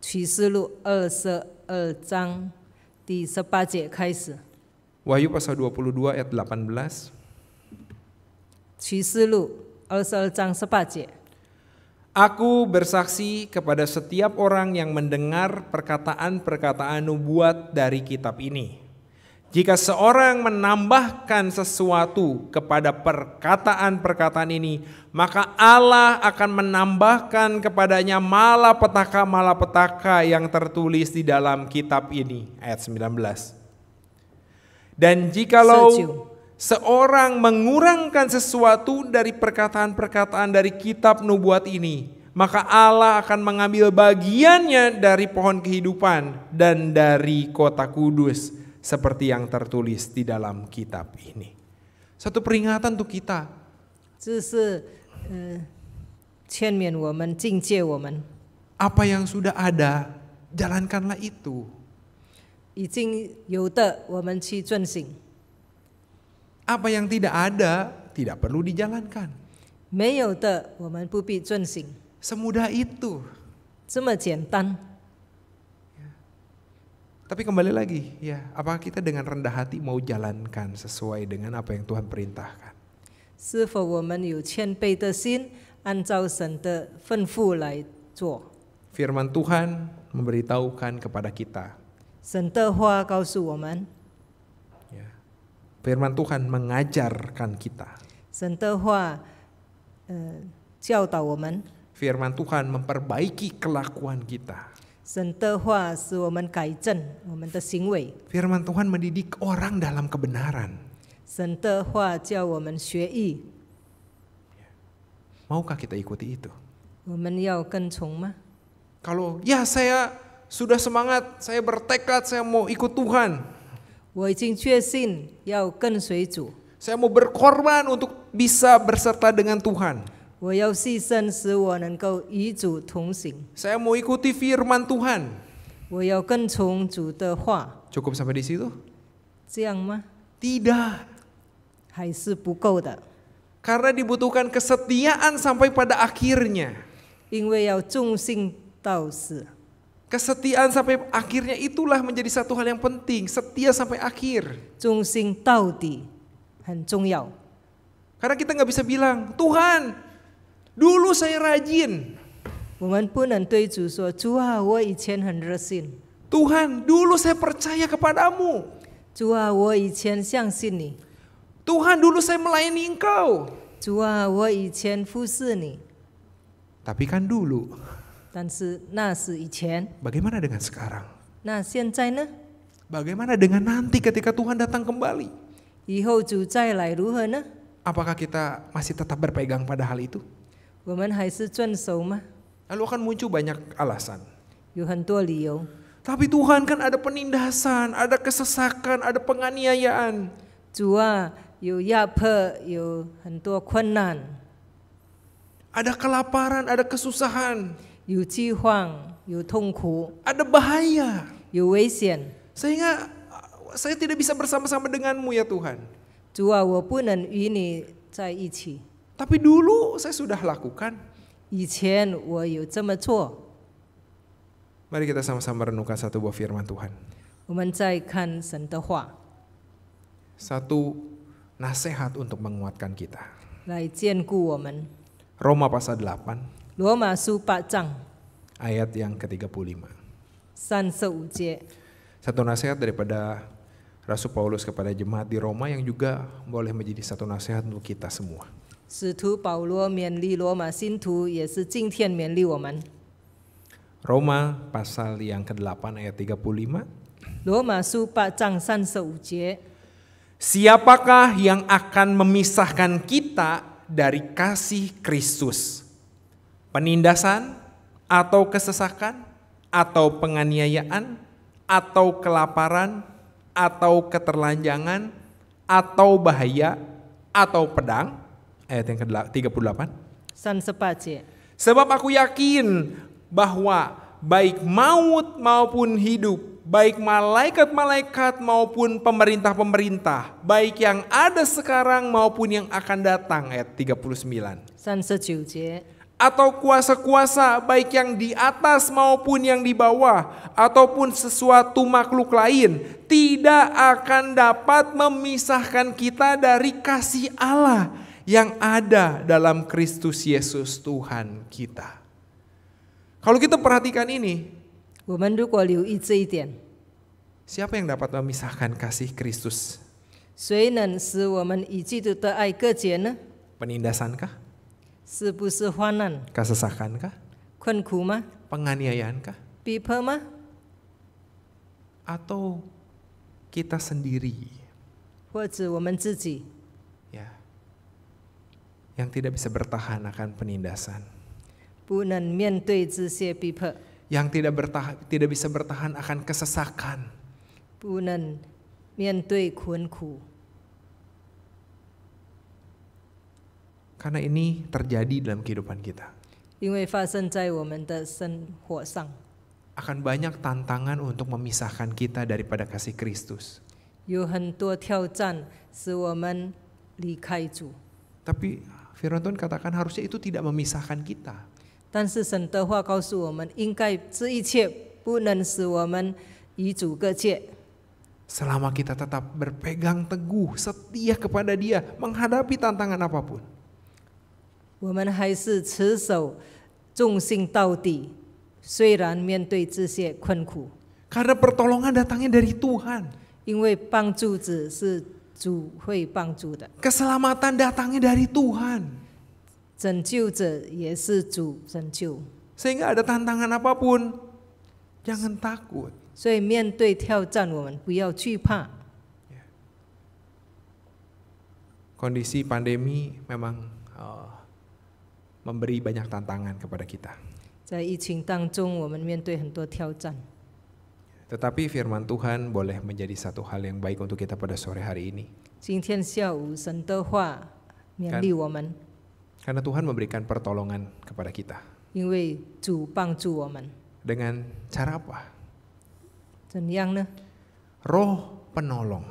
启示录》二十二章第十八节开始。Wahyu pasal 22 ayat 18. 启示录二十二章十八节。Aku bersaksi kepada setiap orang yang mendengar perkataan-perkataan nubuat dari kitab ini. Jika seorang menambahkan sesuatu kepada perkataan-perkataan ini, maka Allah akan menambahkan kepadanya malapetaka-malapetaka yang tertulis di dalam kitab ini. Ayat 19. Dan jikalau seorang mengurangkan sesuatu dari perkataan-perkataan dari kitab nubuat ini, maka Allah akan mengambil bagiannya dari pohon kehidupan dan dari kota kudus seperti yang tertulis di dalam kitab ini. Satu peringatan untuk kita. Eh, Apa yang sudah ada, jalankanlah itu. Apa yang tidak ada, tidak perlu dijalankan. Semudah itu. Tapi kembali lagi, ya, apakah kita dengan rendah hati mau jalankan sesuai dengan apa yang Tuhan perintahkan? Firman Tuhan memberitahukan kepada kita. Ya. Firman Tuhan mengajarkan kita. Firman Tuhan memperbaiki kelakuan kita. Firman Tuhan mendidik orang dalam kebenaran. Maukah kita ikuti itu? Kalau ya saya sudah semangat, saya bertekad, saya mau ikut Tuhan. Saya mau berkorban untuk bisa berserta dengan Tuhan. Saya mau ikuti firman Tuhan. Cukup sampai di situ? Tidak. Karena dibutuhkan kesetiaan sampai pada akhirnya. 因为要忠信到死。Kesetiaan sampai akhirnya itulah menjadi satu hal yang penting. Setia sampai akhir. Karena kita nggak bisa bilang Tuhan Dulu saya rajin. Tuhan, dulu saya percaya kepadamu. Tuhan, dulu saya melayani engkau. Tapi kan dulu. Bagaimana dengan sekarang? Bagaimana dengan nanti ketika Tuhan datang kembali? Apakah kita masih tetap berpegang pada hal itu? 我们还是遵守吗？Lalu akan muncul banyak alasan. 有很多理由。Tapi Tuhan kan ada penindasan, ada kesesakan, ada penganiayaan. 主啊，有压迫，有很多困难。Ada kelaparan, ada kesusahan. 有饥荒，有痛苦。Ada bahaya. 有危险。Sehingga saya tidak bisa bersama-sama denganmu ya Tuhan. 主啊，我不能与你在一起。tapi dulu saya sudah lakukan. Mari kita sama-sama renungkan satu buah firman Tuhan. Satu nasihat untuk menguatkan kita. Roma pasal 8. Ayat yang ke-35. Satu nasihat daripada Rasul Paulus kepada jemaat di Roma yang juga boleh menjadi satu nasihat untuk kita semua. 使徒保罗勉励罗马信徒，也是今天勉励我们。Roma pasal yang ke-8 ayat 35. Roma supa jang uje. Siapakah yang akan memisahkan kita dari kasih Kristus? Penindasan atau kesesakan atau penganiayaan atau kelaparan atau keterlanjangan atau bahaya atau pedang? ayat yang ke-38. Sansepace. Sebab aku yakin bahwa baik maut maupun hidup, baik malaikat-malaikat maupun pemerintah-pemerintah, baik yang ada sekarang maupun yang akan datang ayat 39. Sansepace atau kuasa-kuasa baik yang di atas maupun yang di bawah ataupun sesuatu makhluk lain tidak akan dapat memisahkan kita dari kasih Allah yang ada dalam Kristus Yesus Tuhan kita. Kalau kita perhatikan ini, siapa yang dapat memisahkan kasih Kristus? Penindasankah? Kesesakankah? Penganiayaankah? Atau kita sendiri? 或者我们自己。yang tidak bisa bertahan akan penindasan. Yang tidak bertahan, tidak bisa bertahan akan kesesakan. Karena ini terjadi dalam kehidupan kita. Akan banyak tantangan untuk memisahkan kita daripada kasih Kristus. tapi Firman Tuhan katakan harusnya itu tidak memisahkan kita. Selama kita tetap berpegang teguh, setia kepada Dia, menghadapi tantangan apapun. Karena pertolongan datangnya dari Tuhan. 因为帮助只是主会帮助的。Keselamatan datangnya dari Tuhan. 拯救者也是主拯救。Sehingga ada tantangan apapun, jangan takut. 所以面对挑战，我们不要惧怕。Kondisi pandemi memang uh, memberi banyak tantangan kepada kita. 在疫情当中，我们面对很多挑战。tetapi firman Tuhan boleh menjadi satu hal yang baik untuk kita pada sore hari ini. Kan, karena Tuhan memberikan pertolongan kepada kita. Dengan cara apa? Roh penolong.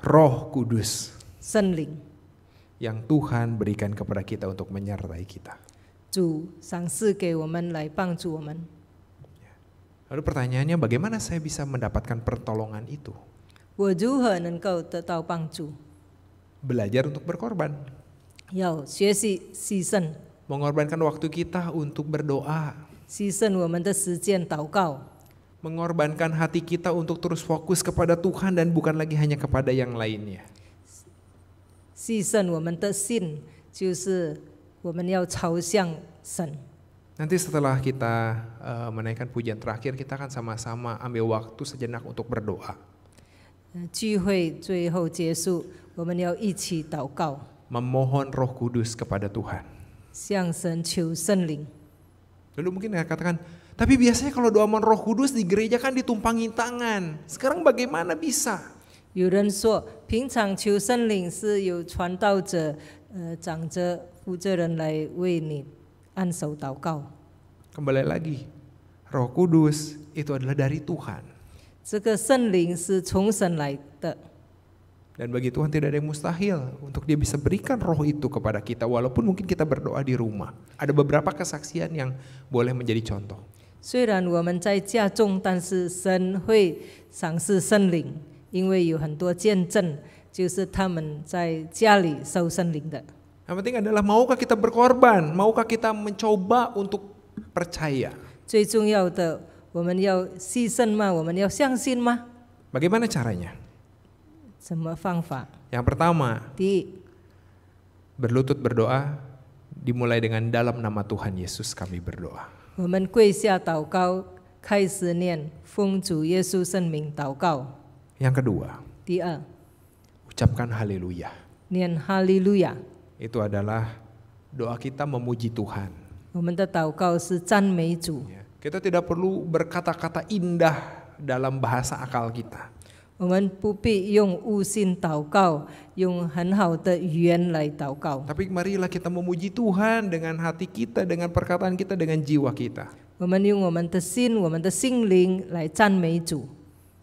Roh kudus. Yang Tuhan berikan kepada kita untuk menyertai kita. 主赏赐给我们来帮助我们。Lalu pertanyaannya bagaimana saya bisa mendapatkan pertolongan itu? untuk berkorban. waktu kita untuk berdoa. hati kita untuk terus fokus kepada Tuhan dan bukan lagi hanya kepada yang lainnya. Nanti setelah kita uh, menaikkan pujian terakhir, kita akan sama-sama ambil waktu sejenak untuk berdoa. Memohon Roh Kudus kepada Tuhan. Lalu mungkin ya katakan, tapi biasanya kalau doa mohon Roh Kudus di gereja kan ditumpangi tangan. Sekarang bagaimana bisa? 有人说，平常求圣灵是由传道者 Kembali lagi, Roh Kudus itu adalah dari Tuhan. Dan bagi Tuhan tidak ada yang mustahil untuk dia bisa berikan roh itu kepada kita walaupun mungkin kita berdoa di rumah. Ada beberapa kesaksian yang boleh menjadi contoh. 虽然我们在家中，但是神会赏赐圣灵，因为有很多见证。yang penting adalah maukah kita berkorban, maukah kita mencoba untuk percaya. 最重要的，我们要牺牲吗？我们要相信吗？Bagaimana caranya? Yang pertama. Berlutut berdoa dimulai dengan dalam nama Tuhan Yesus kami berdoa. 我们跪下祷告，开始念奉主耶稣圣名祷告。Yang kedua. 第二。ucapkan haleluya. Nian haleluya. Itu adalah doa kita memuji Tuhan. Ya, kita tidak perlu berkata-kata indah dalam bahasa akal kita. Tapi marilah kita memuji Tuhan dengan hati kita, dengan perkataan kita, dengan jiwa kita. 我们用我们的心、我们的心灵来赞美主。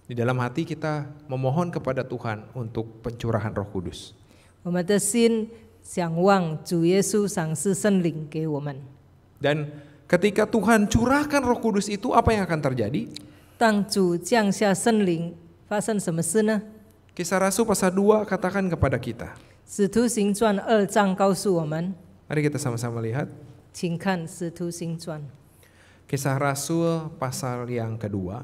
di dalam hati kita memohon kepada Tuhan untuk pencurahan Roh Kudus. Dan ketika Tuhan curahkan Roh Kudus itu apa yang akan terjadi? Kisah Rasul pasal 2 katakan kepada kita. Mari kita sama-sama lihat Kisah Rasul pasal yang kedua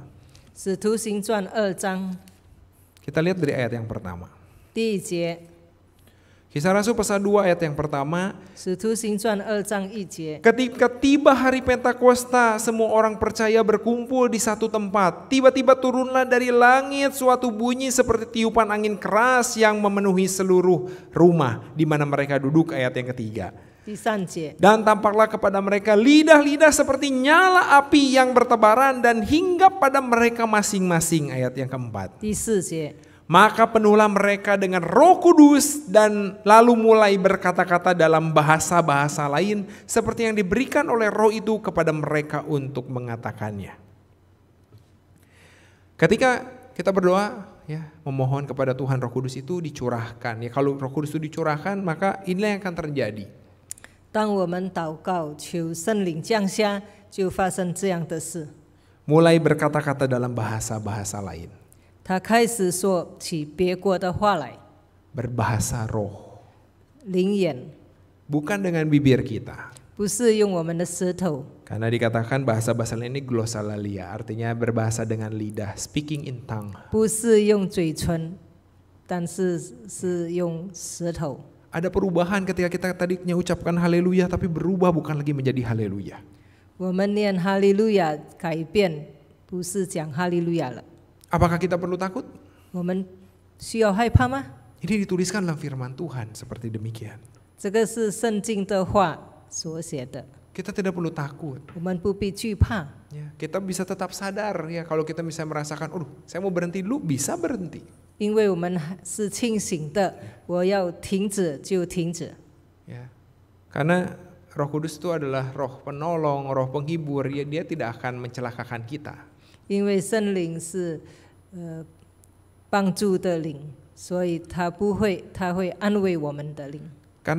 kita lihat dari ayat yang pertama. 第一节。Kisah Rasul pasal 2 ayat yang pertama. Ketika tiba hari Pentakosta, semua orang percaya berkumpul di satu tempat. Tiba-tiba turunlah dari langit suatu bunyi seperti tiupan angin keras yang memenuhi seluruh rumah di mana mereka duduk ayat yang ketiga. Dan tampaklah kepada mereka lidah-lidah seperti nyala api yang bertebaran dan hingga pada mereka masing-masing. Ayat yang keempat. Maka penuhlah mereka dengan roh kudus dan lalu mulai berkata-kata dalam bahasa-bahasa lain seperti yang diberikan oleh roh itu kepada mereka untuk mengatakannya. Ketika kita berdoa, ya memohon kepada Tuhan Roh Kudus itu dicurahkan. Ya kalau Roh Kudus itu dicurahkan, maka inilah yang akan terjadi. 当我们祷告求圣灵降下，就发生这样的事。Mulai berkata-kata dalam bahasa-bahasa lain. 他开始说起别国的话来。Berbahasa roh. Bukan dengan bibir kita. 不是用我们的舌头。Karena dikatakan bahasa-bahasa lain ini glosalalia, artinya berbahasa dengan lidah, speaking in tongue. 不是用嘴唇，但是是用舌头。ada perubahan ketika kita tadinya ucapkan haleluya tapi berubah bukan lagi menjadi haleluya. Apakah kita perlu takut? Ini dituliskan dalam firman Tuhan seperti demikian. Kita tidak perlu takut. Ya, kita bisa tetap sadar ya kalau kita bisa merasakan, "Aduh, saya mau berhenti." dulu, bisa berhenti. 因为我们是清醒的，我要停止就停止。Ya, karena Roh Kudus itu adalah Roh penolong, Roh penghibur. Ya, dia tidak akan mencelakakan kita. Karena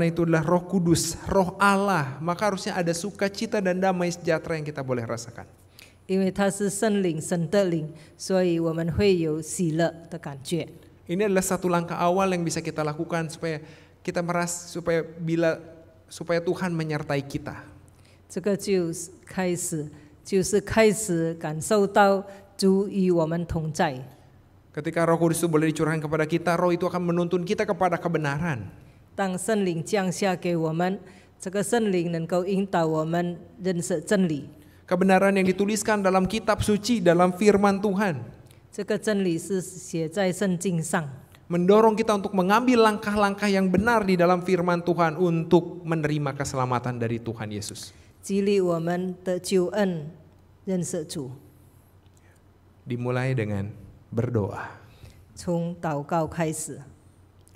itu adalah Roh Kudus, Roh Allah, maka harusnya ada sukacita dan damai sejahtera yang kita boleh rasakan. Ini adalah satu langkah awal yang bisa kita lakukan supaya kita meras supaya bila supaya Tuhan menyertai kita. 这个就开始，就是开始感受到主与我们同在。Ketika Roh Kudus itu boleh dicurahkan kepada kita, Roh itu akan menuntun kita kepada kebenaran. 当圣灵降下给我们，这个圣灵能够引导我们认识真理。kebenaran yang dituliskan dalam kitab suci dalam firman Tuhan. Mendorong kita untuk mengambil langkah-langkah yang benar di dalam firman Tuhan untuk menerima keselamatan dari Tuhan Yesus. Dimulai dengan berdoa.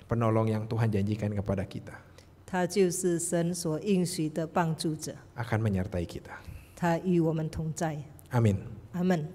Penolong yang Tuhan janjikan kepada kita. Akan menyertai kita. 他与我们同在。阿门。阿门。